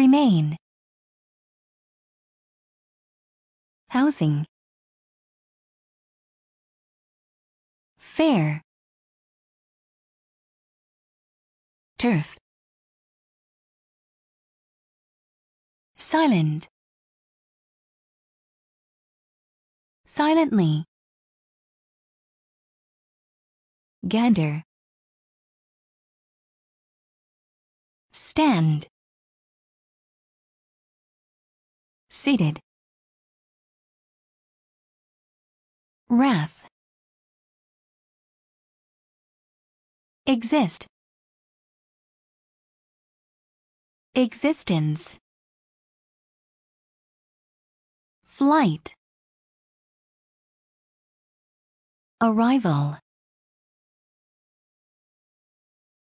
Remain. Housing. Fair. Turf. Silent. Silently. Gander. Stand. seated. Wrath. Exist. Existence. Flight. Arrival.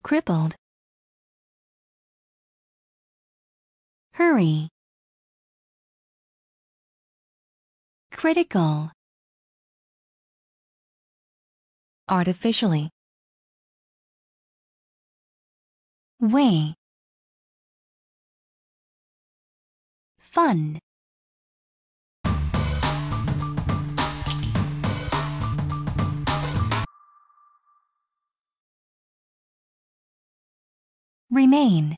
Crippled. Hurry. Critical. Artificially. Way. Fun. Remain.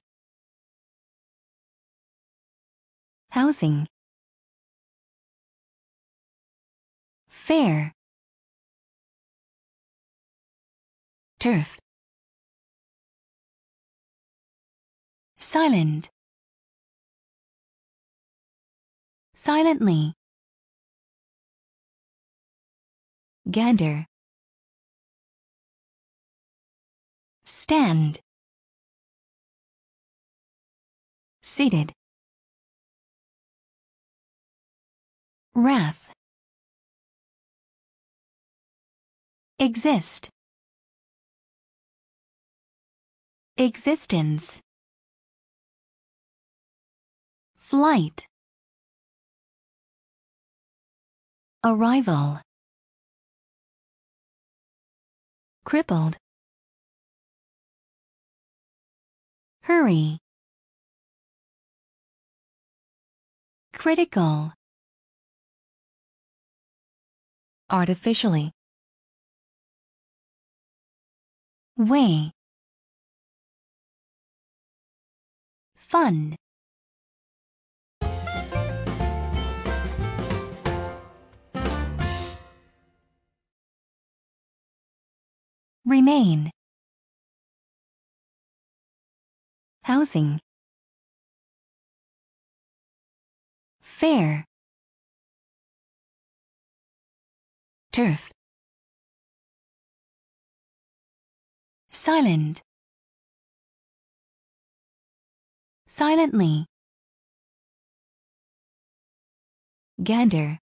Housing. fair turf silent silently gander stand seated Wrath. Exist. Existence. Flight. Arrival. Crippled. Hurry. Critical. Artificially. way fun remain housing fair turf silent silently gander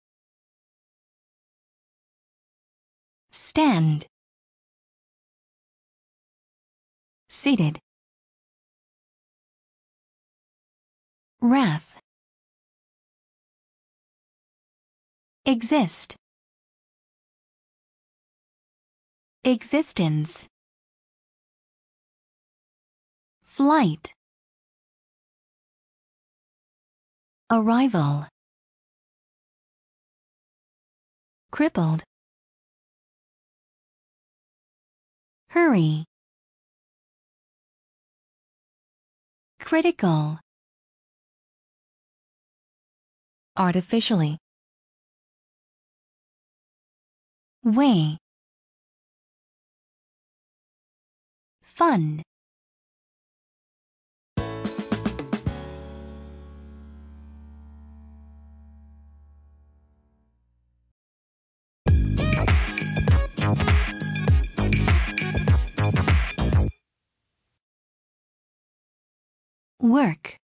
stand seated wrath exist existence Flight Arrival Crippled Hurry Critical Artificially Way Fun work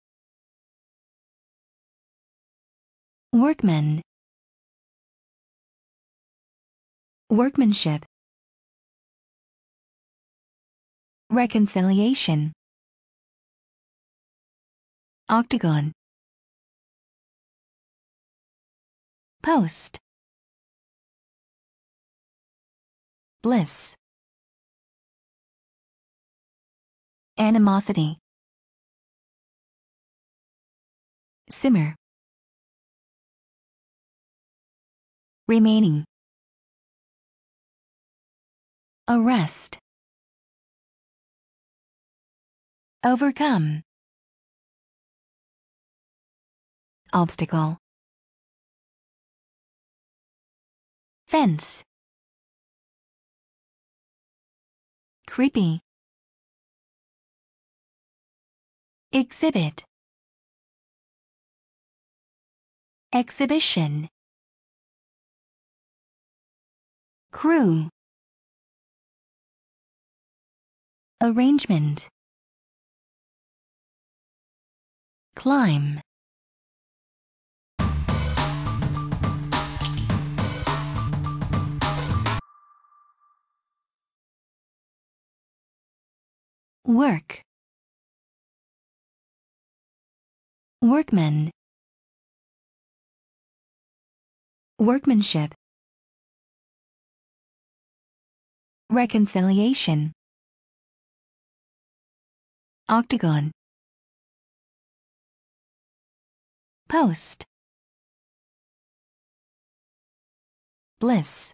Workmen. workmanship reconciliation octagon post bliss animosity simmer. Remaining. Arrest. Overcome. Obstacle. Fence. Creepy. Exhibit. Exhibition Crew Arrangement Climb Work Workmen. workmanship, reconciliation, octagon, post, bliss,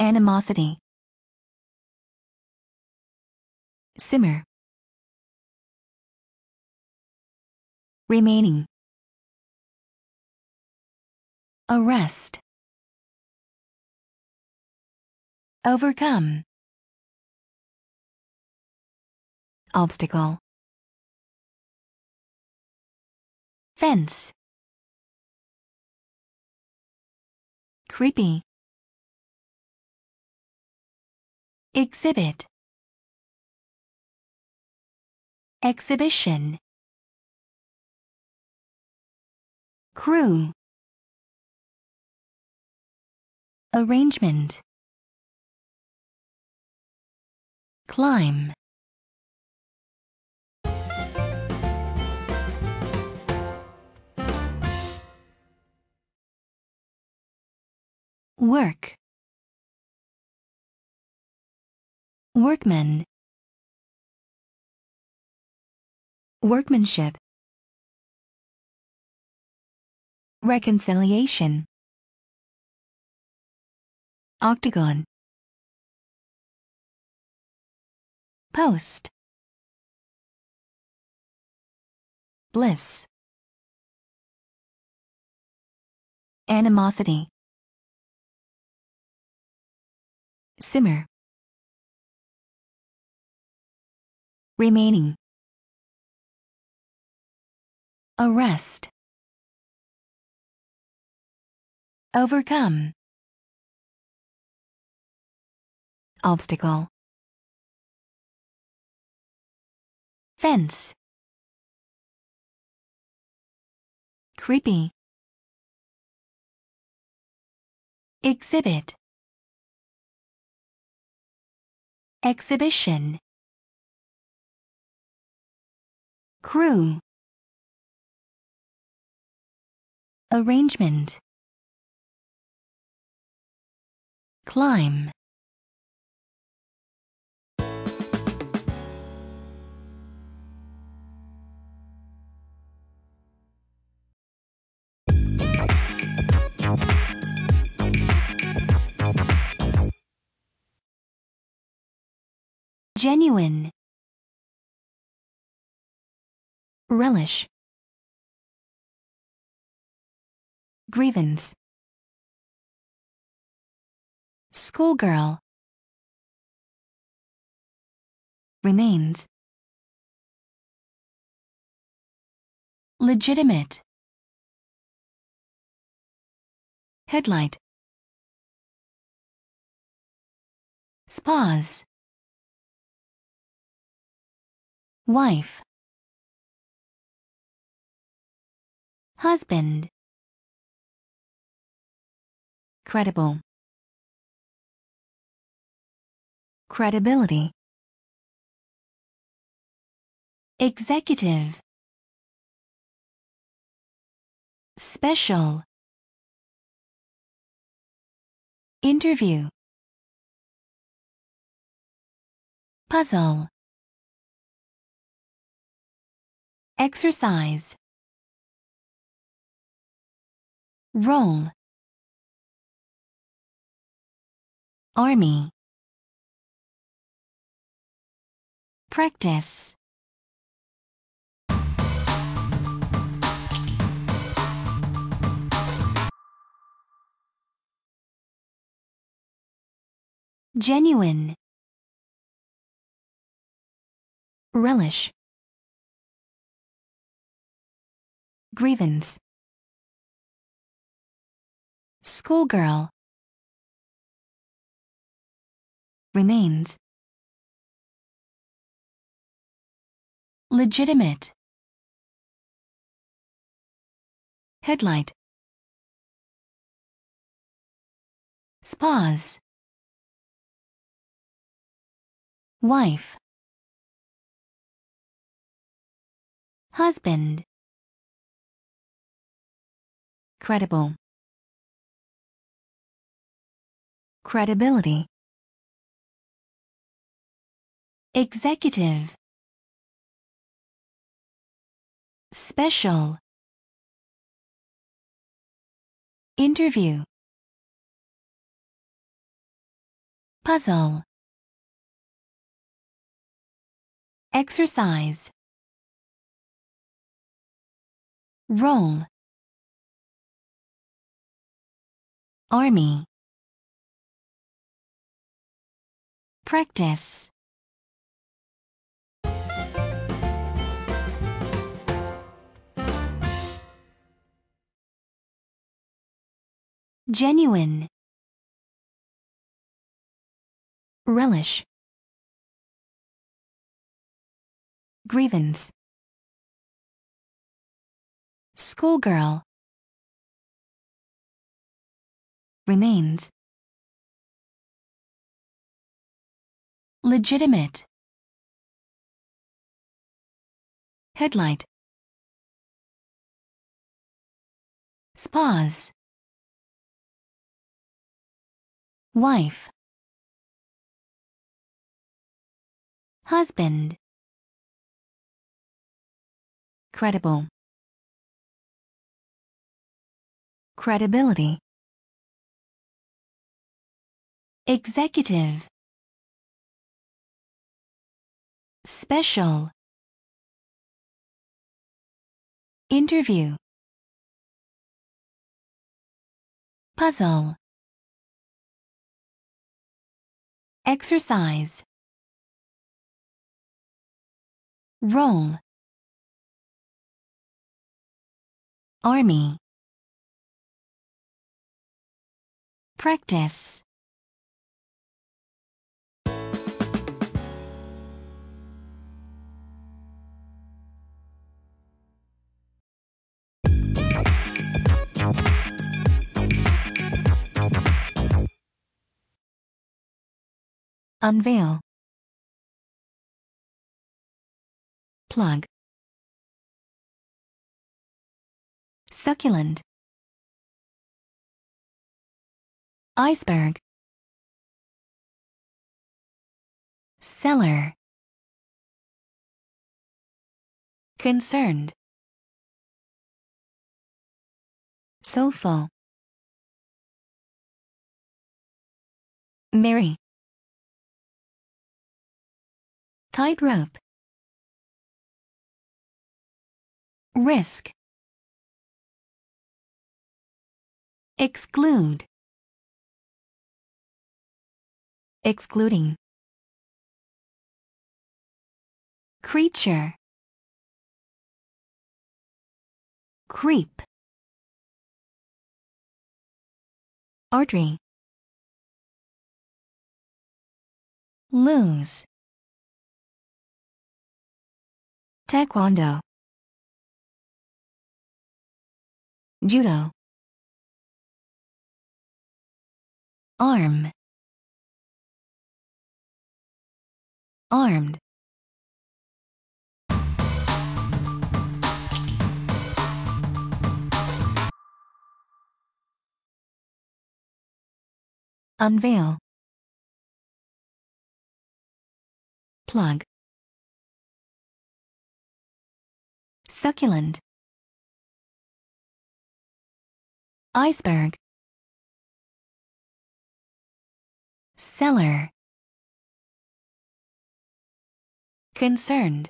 animosity, simmer, remaining arrest overcome obstacle fence creepy exhibit exhibition crew Arrangement Climb Work Workmen Workmanship Reconciliation Octagon. Post. Bliss. Animosity. Simmer. Remaining. Arrest. Overcome. obstacle. Fence. Creepy. Exhibit. Exhibition. Crew. Arrangement. Climb. Genuine. Relish. Grievance. Schoolgirl. Remains. Legitimate. Headlight. Spas. wife husband credible credibility executive special interview puzzle Exercise. Roll. Army. Practice. Genuine. Relish. Grievance. Schoolgirl. Remains. Legitimate. Headlight. Spas. Wife. Husband credible credibility executive special interview puzzle exercise roll Army Practice Genuine Relish Grievance Schoolgirl remains. Legitimate. Headlight. Spas. Wife. Husband. Credible. Credibility executive special interview puzzle exercise roll army practice Unveil. Plug. Succulent. Iceberg. Cellar. Concerned. Soulful. Mary. tightrope risk exclude excluding creature creep artery lose Taekwondo Judo Arm Armed Unveil Plug Succulent. Iceberg. Cellar. Concerned.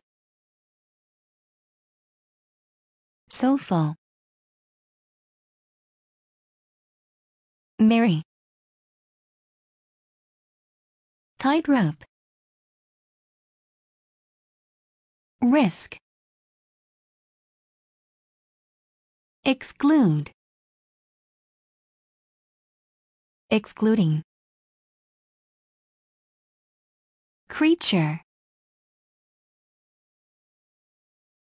Soulful. Mary. Tightrope. Risk. exclude, excluding, creature,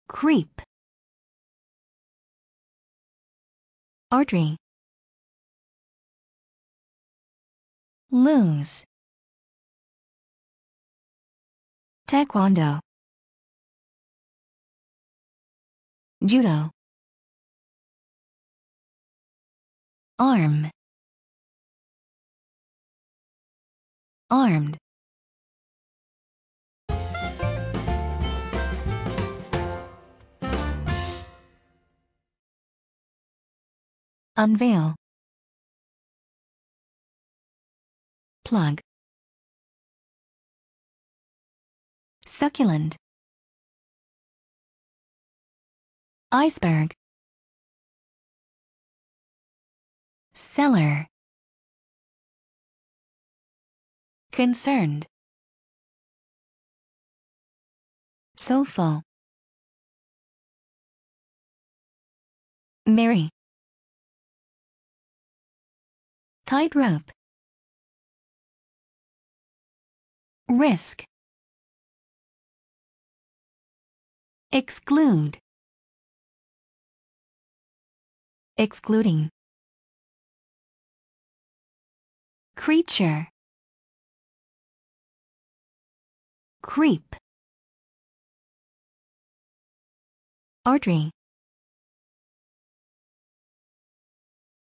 creep, Audrey. lose, taekwondo, judo arm armed unveil plug succulent iceberg Seller. Concerned. Soulful. Merry. Tightrope. Risk. Exclude. Excluding. creature creep Audrey.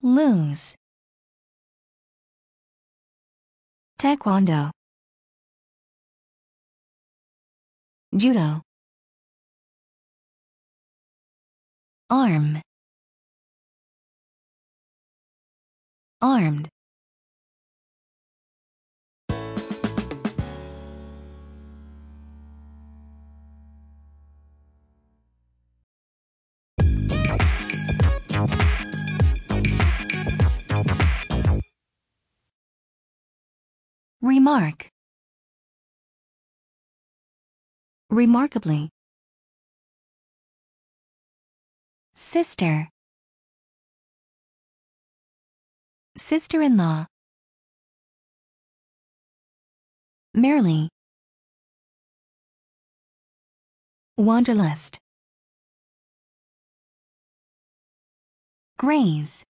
lose taekwondo judo arm armed Remark. Remarkably. Sister. Sister-in-law. Merely. Wanderlust. Graze.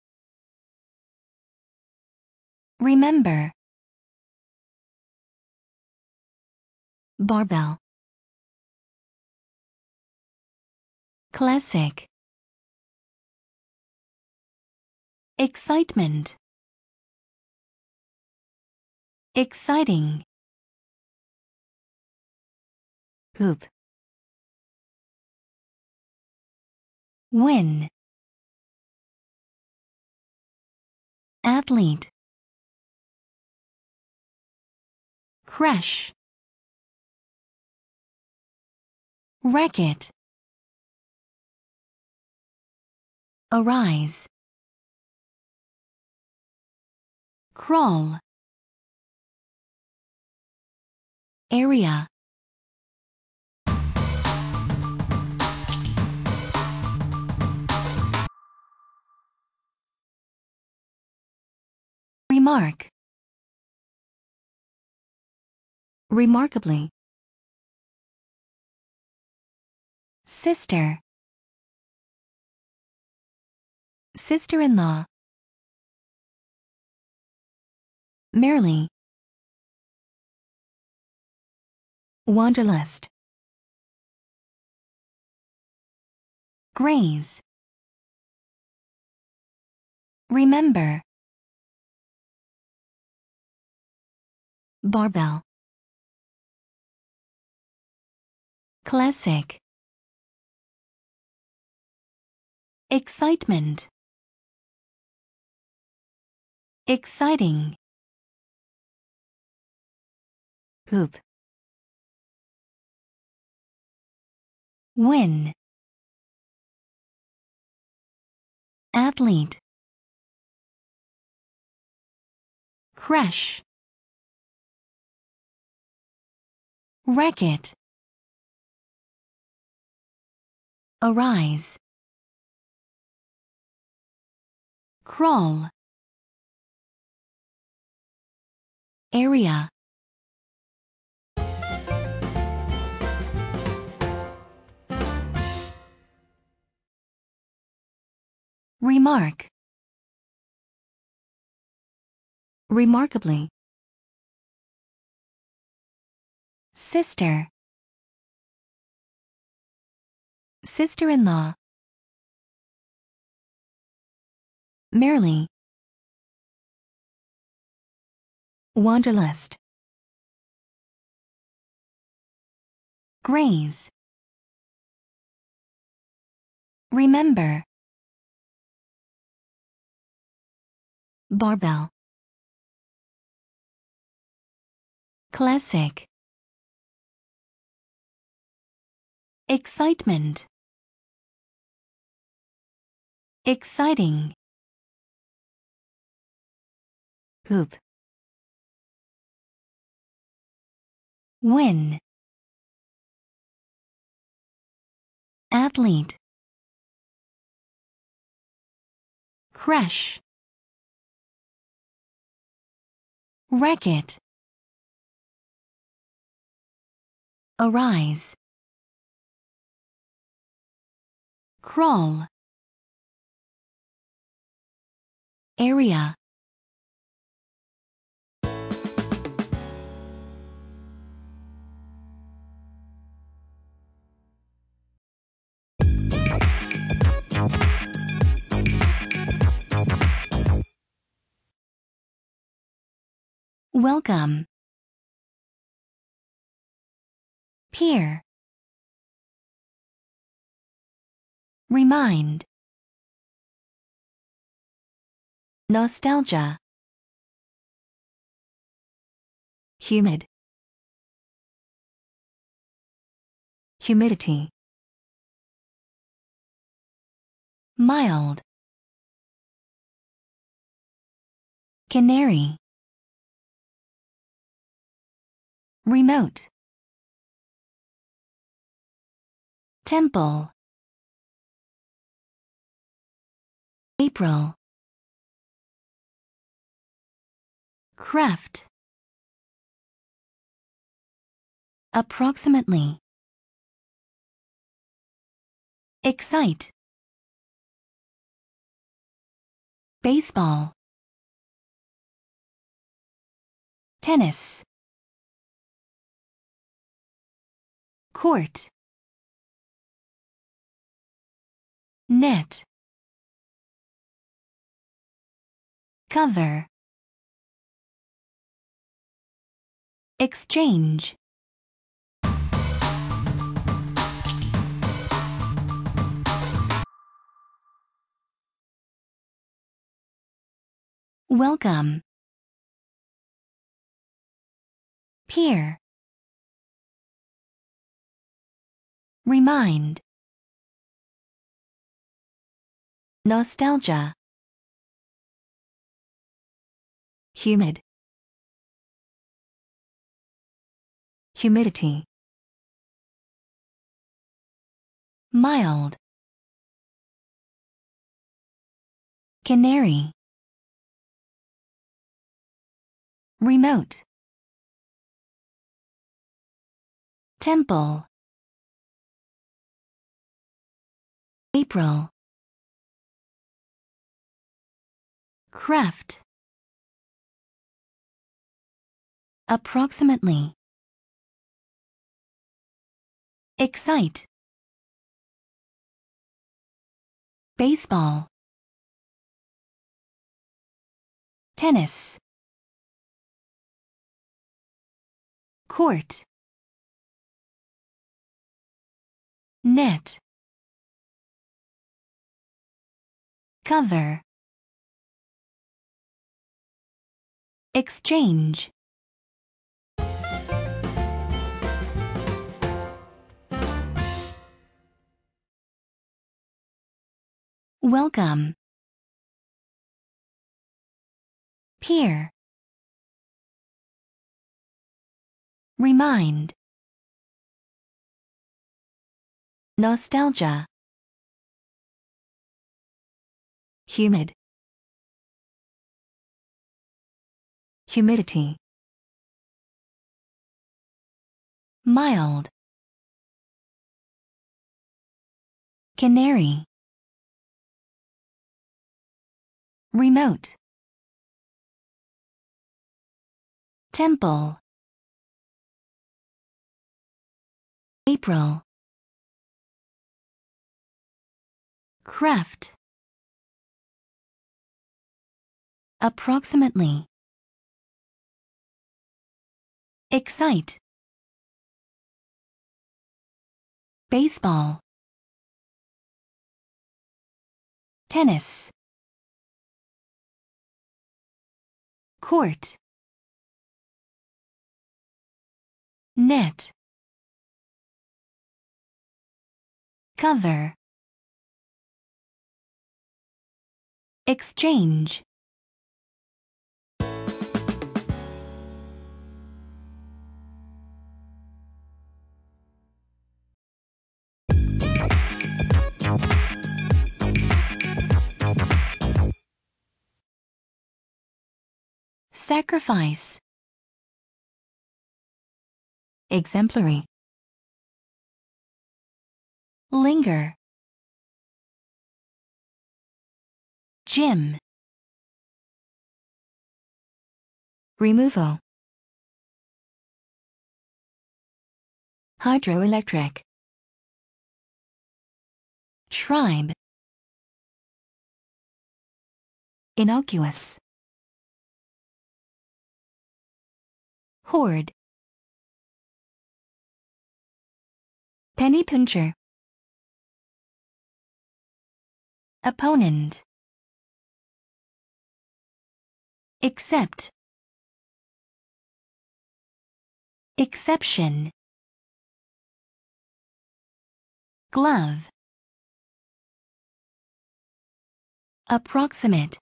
Remember. Barbell. Classic. Excitement. Exciting. Hoop. Win. Athlete. Crash. Wreck it. Arise. Crawl. Area. Remark. Remarkably. Sister Sister-in-law Merely Wanderlust Graze Remember Barbell Classic excitement exciting hoop win athlete crash racket arise crawl area remark remarkably sister sister-in-law merely. Wanderlust. Graze. Remember. Barbell. Classic. Excitement. Exciting hoop win athlete crash racket arise crawl area Welcome. Peer. Remind. Nostalgia. Humid. Humidity. Mild. Canary. remote temple April craft approximately excite baseball tennis court net cover exchange Welcome. Peer. Remind. Nostalgia. Humid. Humidity. Mild. Canary. Remote. Temple. April Craft Approximately Excite Baseball Tennis Court Net cover exchange welcome peer remind nostalgia Humid. Humidity. Mild. Canary. Remote. Temple. April. Craft. approximately excite baseball tennis court net cover exchange Sacrifice. Exemplary. Linger. Gym. Removal. Hydroelectric. Tribe. Innocuous. hoard penny pincher opponent accept exception glove approximate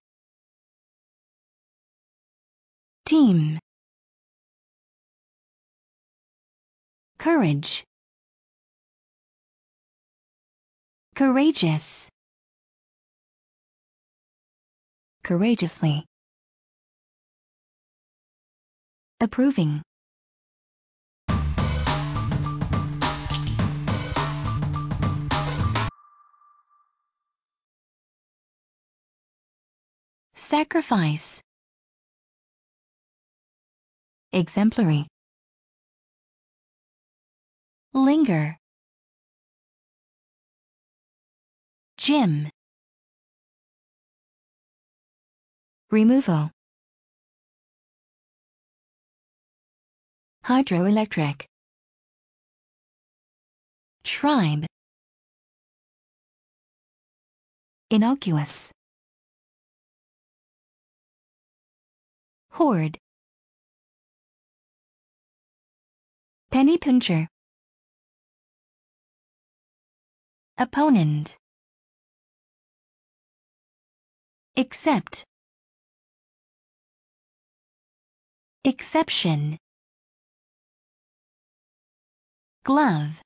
team courage courageous courageously approving sacrifice exemplary linger gym removal hydroelectric tribe innocuous hoard penny pincher opponent except exception glove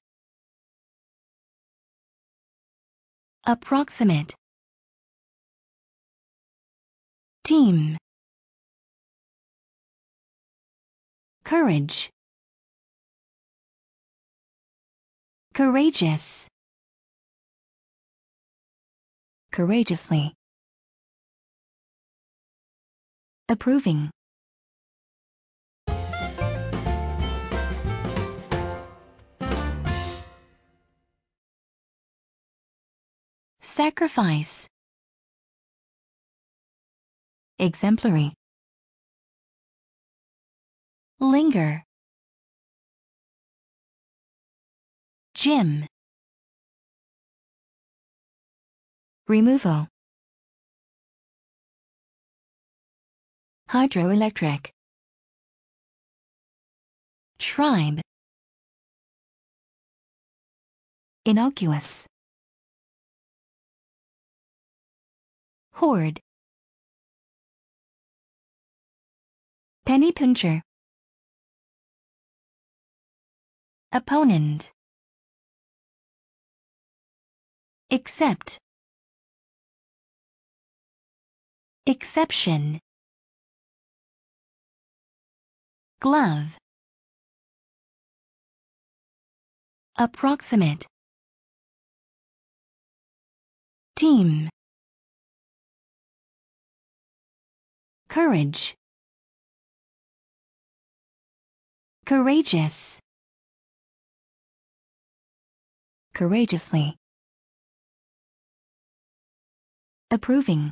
approximate team courage courageous courageously. Approving. Sacrifice. Exemplary. Linger. Gym. Removal Hydroelectric Tribe Innocuous Hoard Penny pincher Opponent Accept Exception Glove Approximate Team Courage Courageous Courageously Approving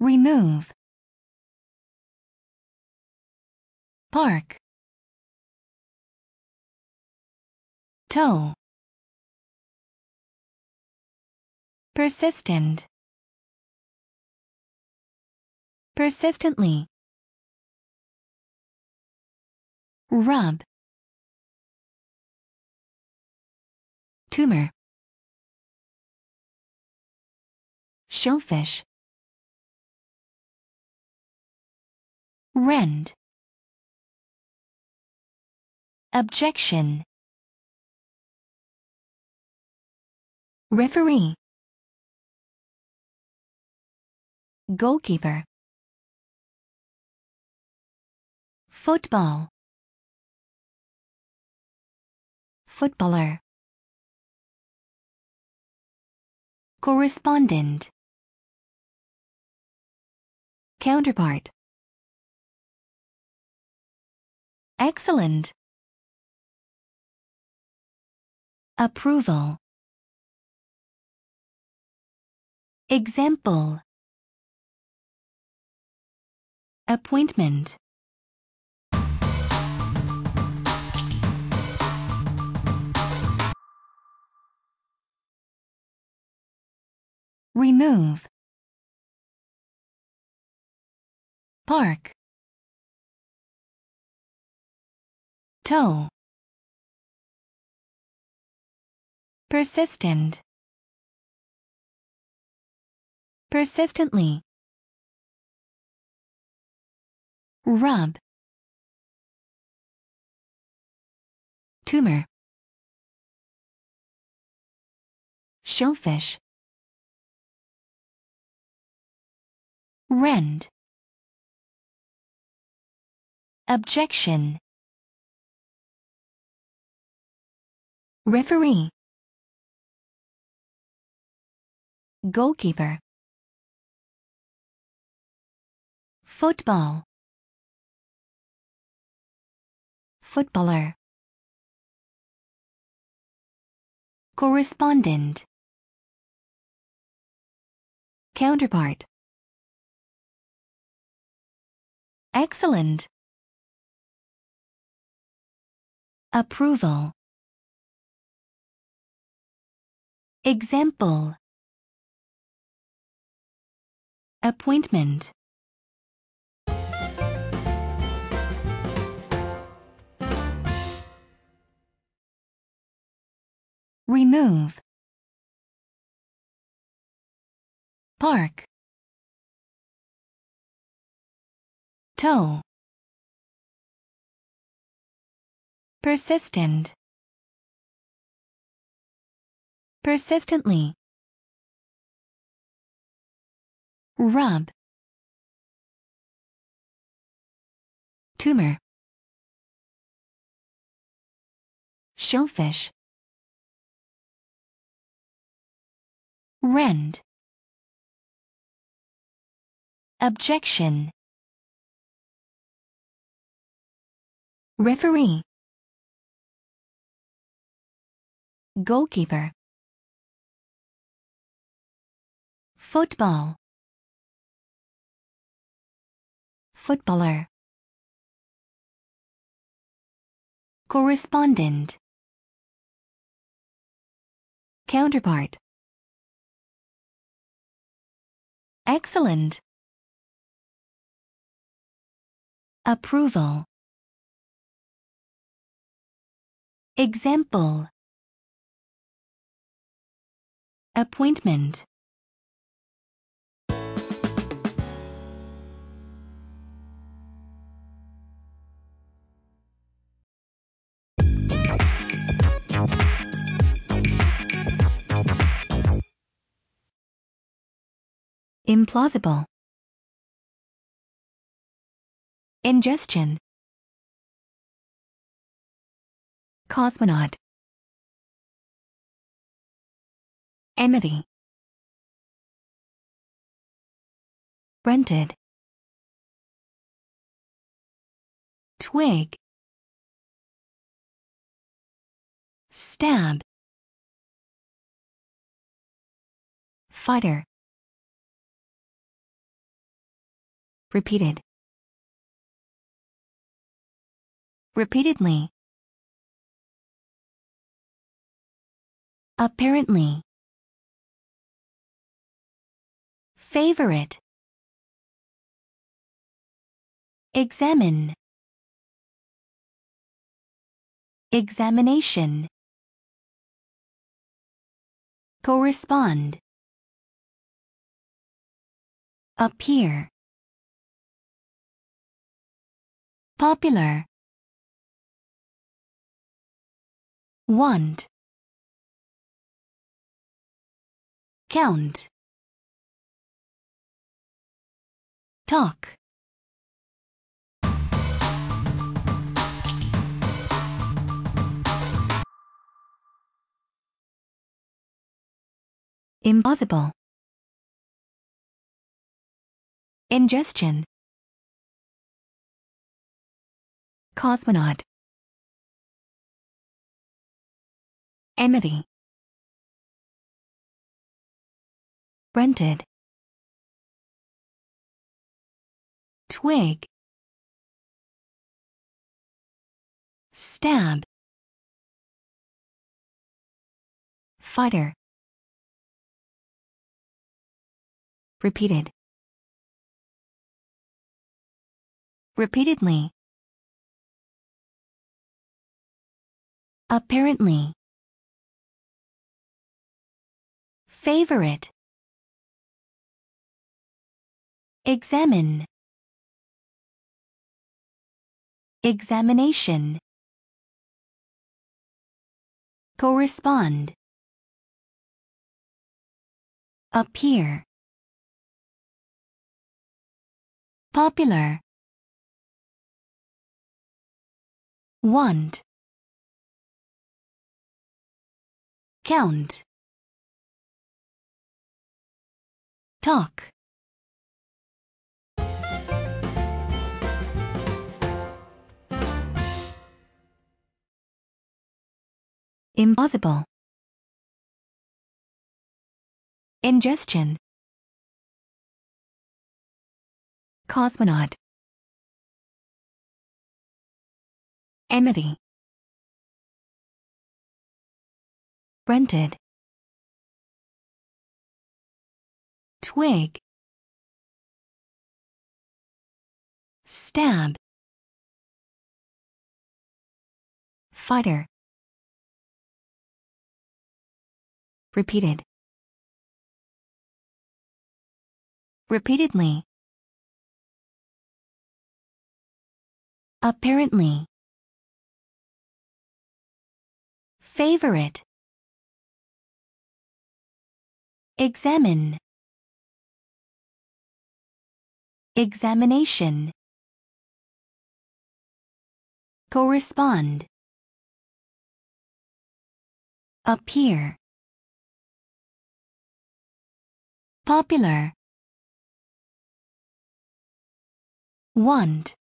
remove park toe persistent persistently rub tumor shellfish rend objection referee goalkeeper football footballer correspondent counterpart Excellent. Approval. Example. Appointment. Remove. Park. toe persistent persistently rub tumor shellfish rend objection Referee. Goalkeeper. Football. Footballer. Correspondent. Counterpart. Excellent. Approval. Example Appointment Remove Park Toe Persistent persistently. Rub. Tumor. Shellfish. Rend. Objection. Referee. Goalkeeper. football footballer correspondent counterpart excellent approval example appointment Implausible. Ingestion. Cosmonaut. Enmity. Rented. Twig. Stab. Fighter. repeated. Repeatedly. Apparently. Favorite. Examine. Examination. Correspond. Appear. popular want count talk impossible ingestion Cosmonaut. Amity. Rented. Twig. Stab. Fighter. Repeated. Repeatedly. Apparently. Favorite. Examine. Examination. Correspond. Appear. Popular. Want. count talk impossible ingestion cosmonaut enmity rented twig stab fighter repeated repeatedly apparently favorite Examine. Examination. Correspond. Appear. Popular. Want.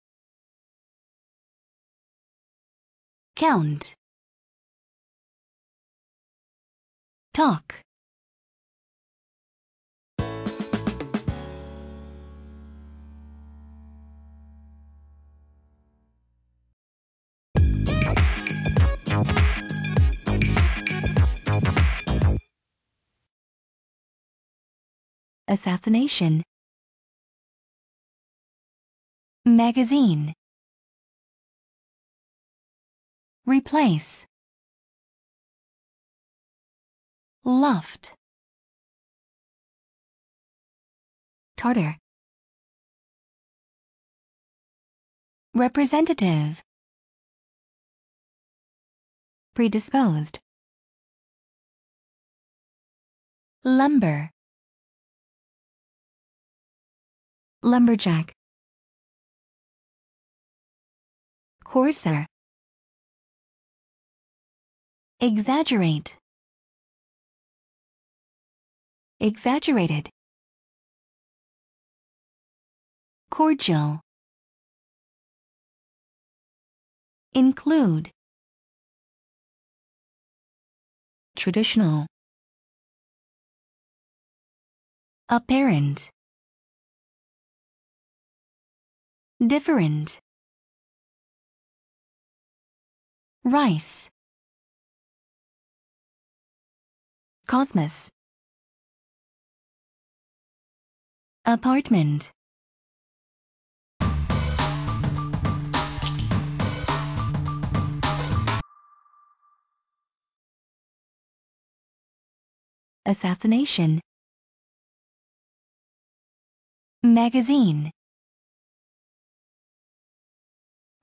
Count. Talk. assassination. Magazine. Replace. Loft. Tartar. Representative. Predisposed. Lumber. Lumberjack Corsair Exaggerate Exaggerated Cordial Include Traditional Apparent different rice cosmos apartment assassination magazine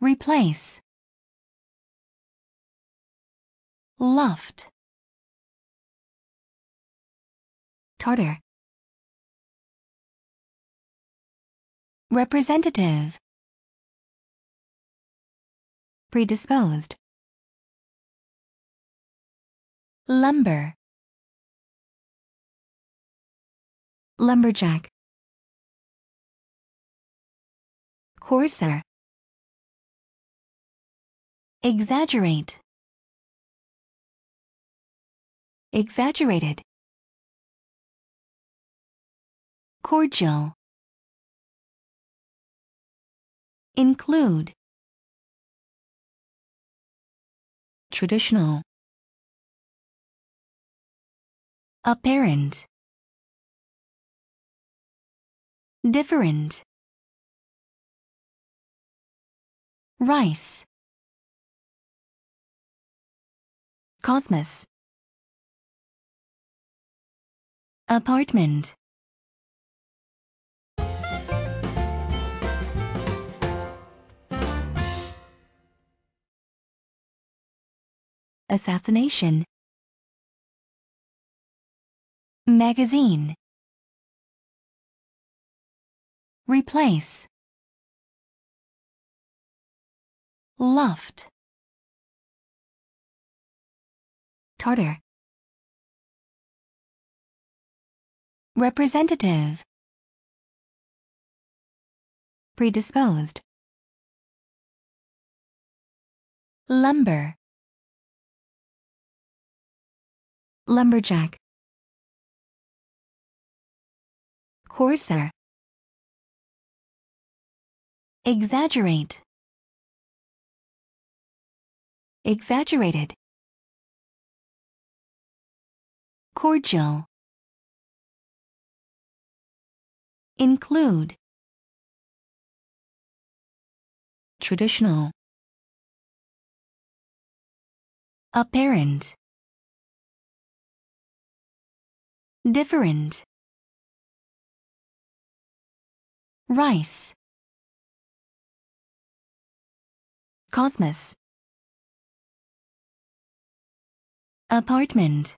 replace loft tartar representative predisposed lumber lumberjack corsair Exaggerate. Exaggerated. Cordial. Include. Traditional. Apparent. Different. Rice. Cosmos Apartment Assassination Magazine Replace Loft Tartar. Representative. Predisposed. Lumber. Lumberjack. Coarser. Exaggerate. Exaggerated. Cordial. Include. Traditional. Apparent. Different. Rice. Cosmos. Apartment.